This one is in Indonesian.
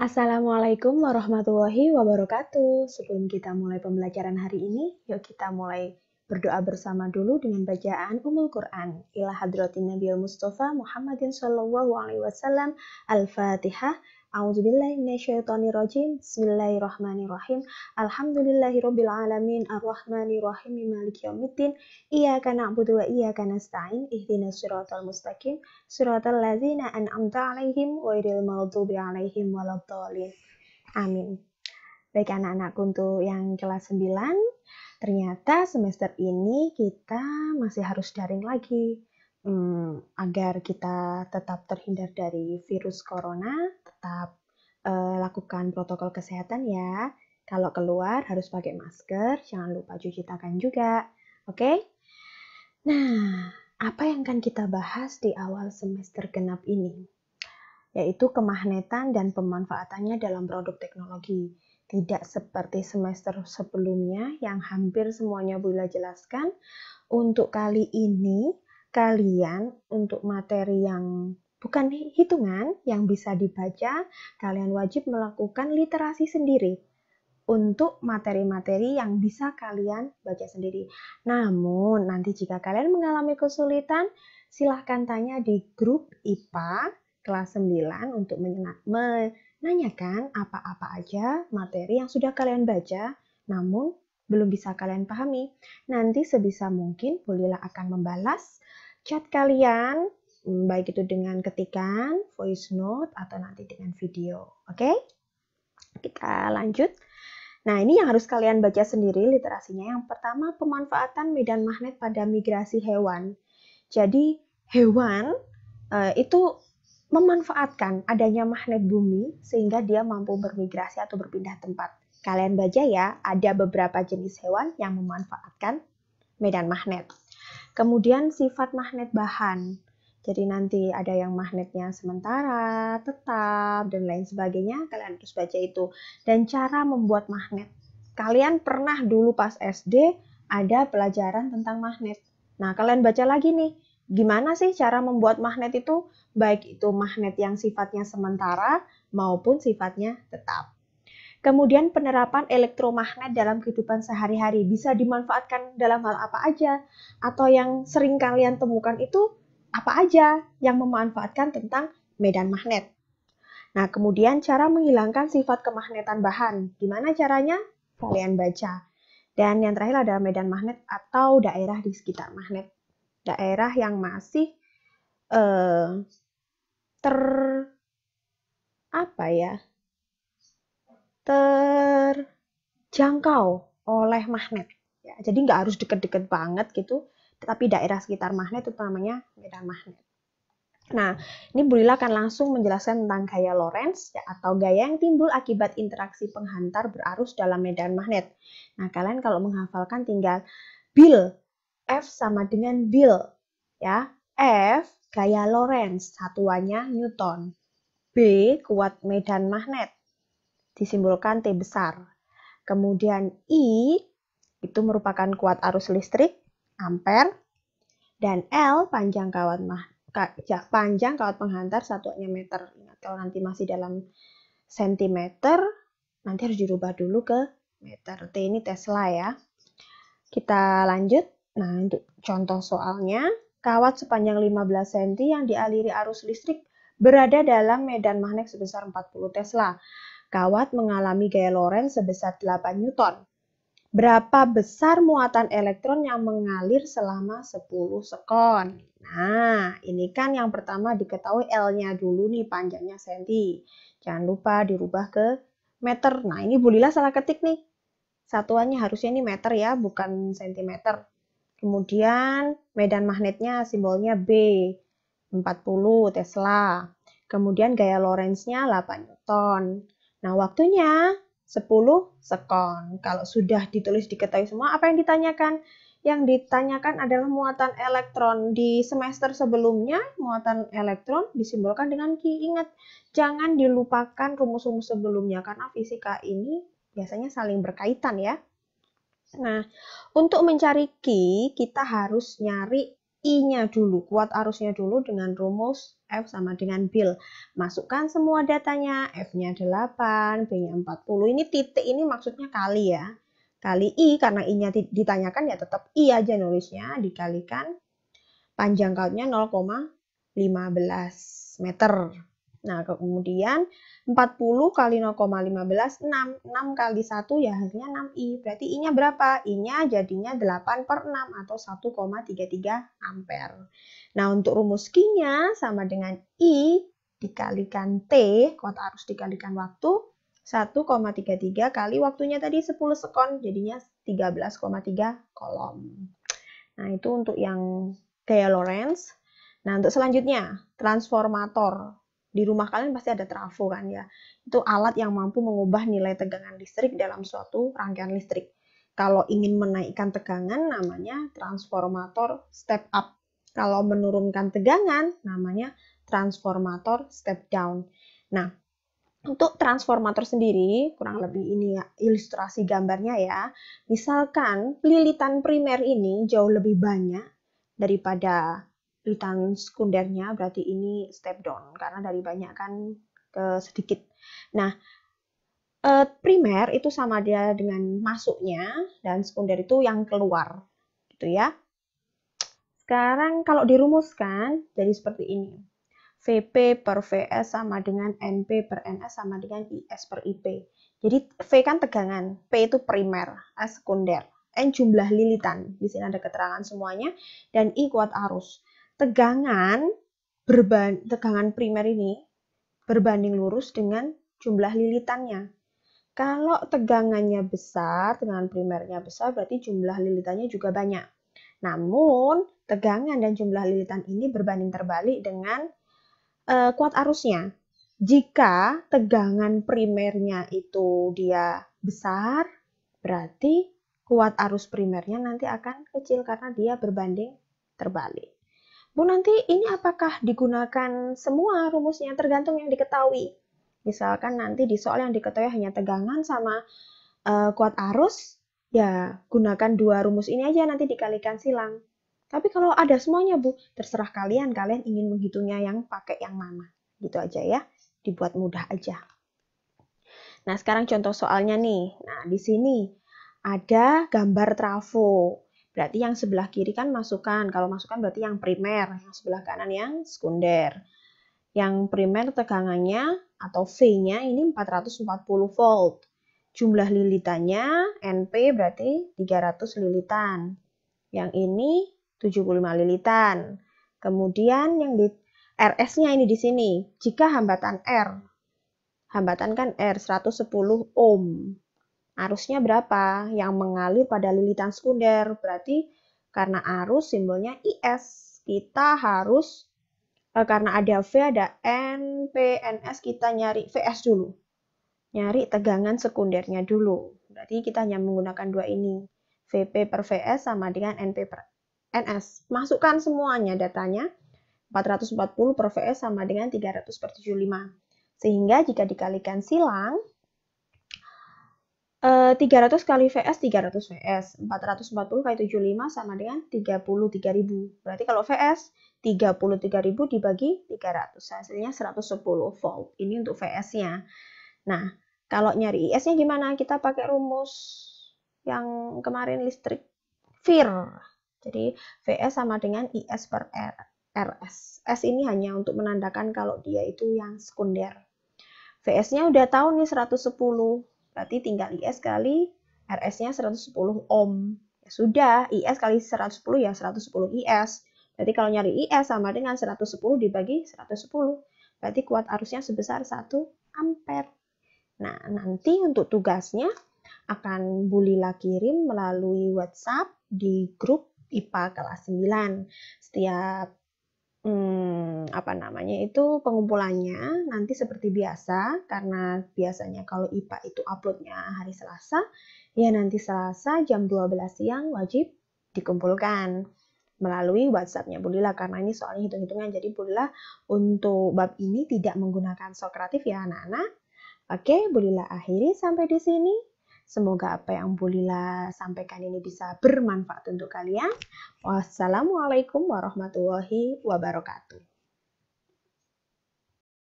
Assalamualaikum warahmatullahi wabarakatuh. Sebelum kita mulai pembelajaran hari ini, yuk kita mulai berdoa bersama dulu dengan bacaan Umul Quran. Ila hadratin Nabi Mustafa Muhammadin sallallahu alaihi wasallam. Al-Fatihah. A'udzubillahiminasyaitonirrojim. Bismillahirrahmanirrahim. Alhamdulillahirabbil alamin arrahmanirrahim maliki yaumiddin. Iyyaka na'budu wa iyyaka nasta'in. Ihdinas siratal mustaqim. Siratal ladzina an'amta 'alaihim ghairil maghdubi 'alaihim waladdallin. Amin. Baik anak-anakku untuk yang kelas 9, ternyata semester ini kita masih harus daring lagi hmm, agar kita tetap terhindar dari virus corona, tetap uh, lakukan protokol kesehatan ya. Kalau keluar harus pakai masker, jangan lupa cuci tangan juga. Oke? Okay? Nah, apa yang akan kita bahas di awal semester genap ini? Yaitu kemagnetan dan pemanfaatannya dalam produk teknologi. Tidak seperti semester sebelumnya yang hampir semuanya bila jelaskan, untuk kali ini kalian untuk materi yang bukan hitungan yang bisa dibaca, kalian wajib melakukan literasi sendiri untuk materi-materi yang bisa kalian baca sendiri. Namun, nanti jika kalian mengalami kesulitan, silahkan tanya di grup IPA kelas 9 untuk menanyakan apa-apa aja materi yang sudah kalian baca, namun belum bisa kalian pahami, nanti sebisa mungkin Bulila akan membalas chat kalian, mm, baik itu dengan ketikan, voice note, atau nanti dengan video. Oke, kita lanjut. Nah, ini yang harus kalian baca sendiri literasinya. Yang pertama, pemanfaatan medan magnet pada migrasi hewan. Jadi, hewan uh, itu memanfaatkan adanya magnet bumi sehingga dia mampu bermigrasi atau berpindah tempat. Kalian baca ya, ada beberapa jenis hewan yang memanfaatkan medan magnet. Kemudian sifat magnet bahan. Jadi nanti ada yang magnetnya sementara, tetap, dan lain sebagainya. Kalian harus baca itu. Dan cara membuat magnet. Kalian pernah dulu pas SD ada pelajaran tentang magnet. Nah, kalian baca lagi nih. Gimana sih cara membuat magnet itu? Baik itu magnet yang sifatnya sementara maupun sifatnya tetap. Kemudian penerapan elektromagnet dalam kehidupan sehari-hari bisa dimanfaatkan dalam hal apa aja atau yang sering kalian temukan itu apa aja yang memanfaatkan tentang medan magnet. Nah, kemudian cara menghilangkan sifat kemagnetan bahan. Gimana caranya? Kalian baca. Dan yang terakhir ada medan magnet atau daerah di sekitar magnet. Daerah yang masih eh, ter apa ya terjangkau oleh magnet. Ya, jadi nggak harus deket-deket banget gitu, tetapi daerah sekitar magnet itu namanya medan magnet. Nah, ini Bulila akan langsung menjelaskan tentang gaya Lorentz ya, atau gaya yang timbul akibat interaksi penghantar berarus dalam medan magnet. Nah, kalian kalau menghafalkan tinggal Bill F sama dengan Bill ya. F gaya Lorentz, satuannya Newton. B kuat medan magnet disimbolkan T besar. Kemudian I itu merupakan kuat arus listrik, ampere, dan L panjang kawat mah panjang kawat penghantar satuannya meter. Nah, kalau nanti masih dalam sentimeter, nanti harus dirubah dulu ke meter. T ini Tesla ya. Kita lanjut. Nah, untuk contoh soalnya, kawat sepanjang 15 cm yang dialiri arus listrik berada dalam medan magnet sebesar 40 Tesla kawat mengalami gaya Lorentz sebesar 8 Newton. Berapa besar muatan elektron yang mengalir selama 10 sekon? Nah, ini kan yang pertama diketahui L-nya dulu nih panjangnya senti. Jangan lupa dirubah ke meter. Nah, ini bolehlah salah ketik nih. Satuannya harusnya ini meter ya, bukan sentimeter. Kemudian medan magnetnya simbolnya B, 40 Tesla. Kemudian gaya Lorentz-nya 8 Newton. Nah, waktunya 10 sekon. Kalau sudah ditulis diketahui semua, apa yang ditanyakan? Yang ditanyakan adalah muatan elektron. Di semester sebelumnya, muatan elektron disimbolkan dengan Q. Ingat, jangan dilupakan rumus-rumus sebelumnya, karena fisika ini biasanya saling berkaitan ya. Nah, untuk mencari Q, kita harus nyari I-nya dulu, kuat arusnya dulu dengan rumus F sama dengan Bill. Masukkan semua datanya, F-nya 8, B-nya 40. Ini titik ini maksudnya kali ya. Kali I, karena I-nya ditanyakan ya tetap I aja nulisnya, dikalikan panjang kautnya 0,15 meter. Nah, kemudian 40 kali 0,15, 6. 6 kali 1 ya hasilnya 6I. Berarti I-nya berapa? I-nya jadinya 8 per 6 atau 1,33 ampere. Nah, untuk rumus q sama dengan I dikalikan T, kuat arus dikalikan waktu, 1,33 kali waktunya tadi 10 sekon, jadinya 13,3 kolom. Nah, itu untuk yang gaya Lorentz. Nah, untuk selanjutnya, transformator di rumah kalian pasti ada trafo kan ya. Itu alat yang mampu mengubah nilai tegangan listrik dalam suatu rangkaian listrik. Kalau ingin menaikkan tegangan namanya transformator step up. Kalau menurunkan tegangan namanya transformator step down. Nah, untuk transformator sendiri, kurang lebih ini ya, ilustrasi gambarnya ya. Misalkan lilitan primer ini jauh lebih banyak daripada return sekundernya berarti ini step down karena dari banyak kan ke sedikit. Nah, eh, primer itu sama dia dengan masuknya dan sekunder itu yang keluar gitu ya. Sekarang kalau dirumuskan jadi seperti ini. VP per VS sama dengan NP per NS sama dengan IS per IP. Jadi V kan tegangan, P itu primer, S sekunder, N jumlah lilitan. Di sini ada keterangan semuanya dan I kuat arus tegangan berban tegangan primer ini berbanding lurus dengan jumlah lilitannya. Kalau tegangannya besar, tegangan primernya besar berarti jumlah lilitannya juga banyak. Namun, tegangan dan jumlah lilitan ini berbanding terbalik dengan uh, kuat arusnya. Jika tegangan primernya itu dia besar, berarti kuat arus primernya nanti akan kecil karena dia berbanding terbalik. Bu nanti ini apakah digunakan semua rumusnya tergantung yang diketahui. Misalkan nanti di soal yang diketahui hanya tegangan sama uh, kuat arus, ya gunakan dua rumus ini aja nanti dikalikan silang. Tapi kalau ada semuanya Bu, terserah kalian, kalian ingin menghitungnya yang pakai yang mana. Gitu aja ya, dibuat mudah aja. Nah, sekarang contoh soalnya nih. Nah, di sini ada gambar trafo. Berarti yang sebelah kiri kan masukan. Kalau masukan berarti yang primer, yang sebelah kanan yang sekunder. Yang primer tegangannya atau V-nya ini 440 volt. Jumlah lilitannya NP berarti 300 lilitan. Yang ini 75 lilitan. Kemudian yang di RS-nya ini di sini. Jika hambatan R, hambatan kan R 110 ohm arusnya berapa yang mengalir pada lilitan sekunder. Berarti karena arus simbolnya IS. Kita harus eh, karena ada V, ada N, P, S kita nyari VS dulu. Nyari tegangan sekundernya dulu. Berarti kita hanya menggunakan dua ini. VP per VS sama dengan NP per NS. Masukkan semuanya datanya. 440 per VS sama dengan 300 per 75. Sehingga jika dikalikan silang, 300 eh, kali VS 300 VS 440 kali 75 sama dengan 33.000 berarti kalau VS 33.000 dibagi 300 hasilnya 110 volt ini untuk VS nya nah kalau nyari IS nya gimana kita pakai rumus yang kemarin listrik VIR jadi VS sama dengan IS per R, RS S ini hanya untuk menandakan kalau dia itu yang sekunder VS nya udah tahu nih 110 Berarti tinggal IS kali RS-nya 110 ohm. Ya sudah, IS kali 110 ya 110 IS. Berarti kalau nyari IS sama dengan 110 dibagi 110. Berarti kuat arusnya sebesar 1 ampere. Nah, nanti untuk tugasnya akan Bu kirim melalui WhatsApp di grup IPA kelas 9. Setiap hmm, apa namanya itu pengumpulannya nanti seperti biasa karena biasanya kalau IPA itu uploadnya hari Selasa ya nanti Selasa jam 12 siang wajib dikumpulkan melalui WhatsAppnya Bulila karena ini soalnya hitung-hitungan jadi Bulila untuk bab ini tidak menggunakan sokratif ya anak-anak. Oke, Bulila akhiri sampai di sini. Semoga apa yang Bu sampaikan ini bisa bermanfaat untuk kalian. Wassalamualaikum warahmatullahi wabarakatuh.